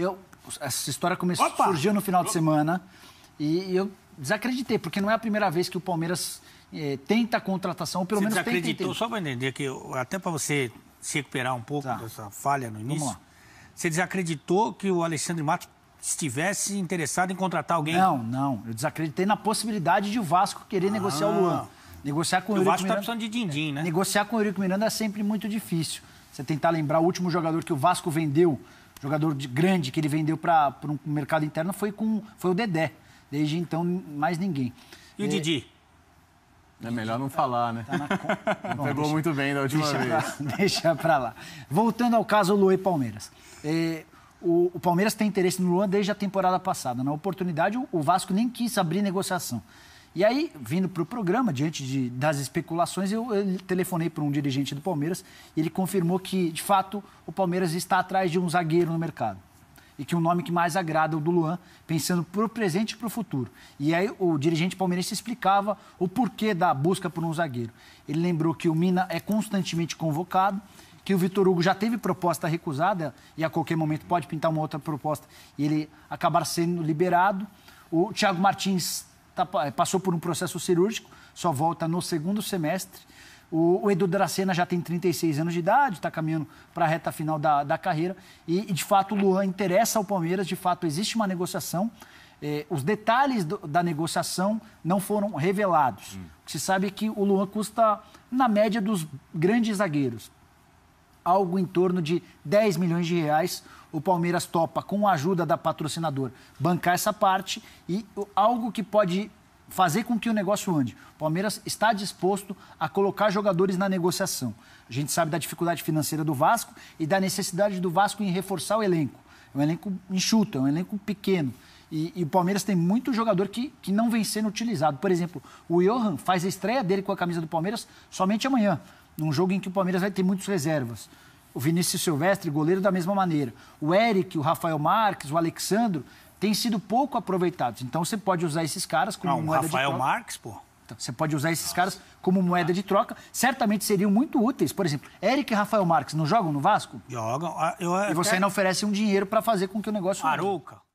Eu, essa história começou, Opa! surgiu no final de semana e eu desacreditei, porque não é a primeira vez que o Palmeiras é, tenta a contratação, ou pelo você menos desacreditou, Só para entender que eu, até para você se recuperar um pouco tá. dessa falha no início, você desacreditou que o Alexandre Matos estivesse interessado em contratar alguém? Não, não. Eu desacreditei na possibilidade de o Vasco querer ah. negociar o ah. Luan. Negociar com o, o Vasco está precisando de din-din, é, né? Negociar com o Eurico Miranda é sempre muito difícil. Você tentar lembrar o último jogador que o Vasco vendeu jogador de, grande que ele vendeu para um mercado interno foi com foi o Dedé. Desde então, mais ninguém. E o é, Didi? É melhor não falar, né? Tá na... Bom, Pegou deixa, muito bem da última deixa vez. Pra, deixa pra lá. Voltando ao caso Luan e Palmeiras. É, o, o, Palmeiras tem interesse no Luan desde a temporada passada. Na oportunidade, o, o Vasco nem quis abrir negociação. E aí, vindo para o programa, diante de, das especulações, eu, eu telefonei para um dirigente do Palmeiras e ele confirmou que, de fato, o Palmeiras está atrás de um zagueiro no mercado. E que o um nome que mais agrada é o do Luan, pensando para o presente e para o futuro. E aí o dirigente palmeirense explicava o porquê da busca por um zagueiro. Ele lembrou que o Mina é constantemente convocado, que o Vitor Hugo já teve proposta recusada e a qualquer momento pode pintar uma outra proposta e ele acabar sendo liberado. O Thiago Martins tá, é, passou por um processo cirúrgico, só volta no segundo semestre. O, o Edu Dracena já tem 36 anos de idade, está caminhando para a reta final da, da carreira. E, e, de fato, o Luan interessa ao Palmeiras, de fato, existe uma negociação. É, os detalhes do, da negociação não foram revelados. Hum. se sabe que o Luan custa na média dos grandes zagueiros, algo em torno de 10 milhões de reais. O Palmeiras topa, com a ajuda da patrocinador, bancar essa parte e algo que pode fazer com que o negócio ande. O Palmeiras está disposto a colocar jogadores na negociação. A gente sabe da dificuldade financeira do Vasco e da necessidade do Vasco em reforçar o elenco. É um elenco enxuto, é um elenco pequeno. E, e, o Palmeiras tem muito jogador que, que não vem sendo utilizado. Por exemplo, o Johan faz a estreia dele com a camisa do Palmeiras somente amanhã, num jogo em que o Palmeiras vai ter muitas reservas. O Vinícius Silvestre, goleiro, da mesma maneira. O Eric, o Rafael Marques, o Alexandro, têm sido pouco aproveitados. Então você pode usar esses caras como não, moeda Rafael de troca. Marques, pô. Então, você pode usar esses Nossa. caras como moeda de troca. Certamente seriam muito úteis. Por exemplo, Eric e Rafael Marques não jogam no Vasco? Jogam. Eu, ah, eu, e você até... ainda oferece um dinheiro para fazer com que o negócio. Aruca.